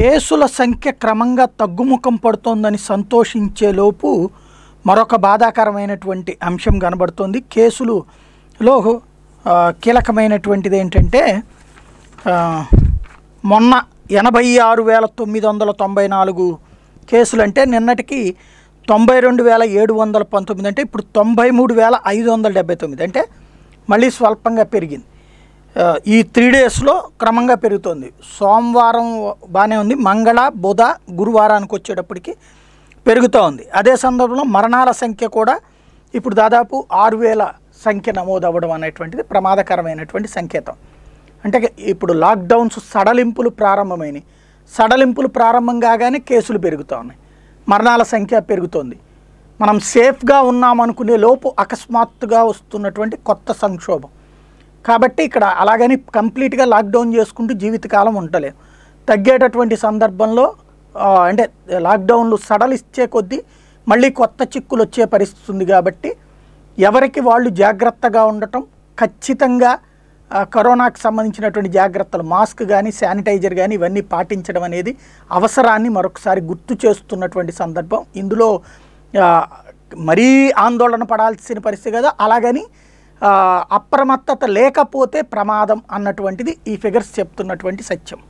కేసుల సంఖ్య క్రమంగా తగ్గుముఖం పడుతోందని సంతోషించేలోపు మరొక బాధాకరమైనటువంటి అంశం కనబడుతోంది కేసులులో కీలకమైనటువంటిది ఏంటంటే మొన్న ఎనభై ఆరు వేల తొమ్మిది వందల తొంభై నాలుగు కేసులు అంటే నిన్నటికి తొంభై రెండు వేల ఏడు వందల పంతొమ్మిది అంటే ఇప్పుడు తొంభై మూడు వేల ఐదు వందల డెబ్బై తొమ్మిది అంటే మళ్ళీ స్వల్పంగా పెరిగింది ఈ త్రీ డేస్లో క్రమంగా పెరుగుతుంది సోమవారం బాగానే ఉంది మంగళ బుధ గురువారానికి వచ్చేటప్పటికి పెరుగుతూ ఉంది అదే సందర్భంలో మరణాల సంఖ్య కూడా ఇప్పుడు దాదాపు ఆరు వేల సంఖ్య నమోదవ్వడం అనేటువంటిది ప్రమాదకరమైనటువంటి సంకేతం అంటే ఇప్పుడు లాక్డౌన్స్ సడలింపులు ప్రారంభమైనవి సడలింపులు ప్రారంభం కాగానే కేసులు పెరుగుతూ ఉన్నాయి మరణాల సంఖ్య పెరుగుతోంది మనం సేఫ్గా ఉన్నామనుకునే లోపు అకస్మాత్తుగా వస్తున్నటువంటి కొత్త సంక్షోభం కాబట్టి ఇక్కడ అలాగని కంప్లీట్గా లాక్డౌన్ చేసుకుంటూ జీవితకాలం ఉండలేము తగ్గేటటువంటి సందర్భంలో అంటే లాక్డౌన్లు సడలిచ్చే కొద్దీ మళ్ళీ కొత్త చిక్కులు వచ్చే పరిస్థితి ఉంది కాబట్టి ఎవరికి వాళ్ళు జాగ్రత్తగా ఉండటం ఖచ్చితంగా కరోనాకు సంబంధించినటువంటి జాగ్రత్తలు మాస్క్ కానీ శానిటైజర్ కానీ ఇవన్నీ పాటించడం అనేది అవసరాన్ని మరొకసారి గుర్తు చేస్తున్నటువంటి సందర్భం ఇందులో మరీ ఆందోళన పడాల్సిన పరిస్థితి కదా అలాగని అప్రమత్తత లేకపోతే ప్రమాదం అన్నటువంటిది ఈ ఫిగర్స్ చెప్తున్నటువంటి సత్యం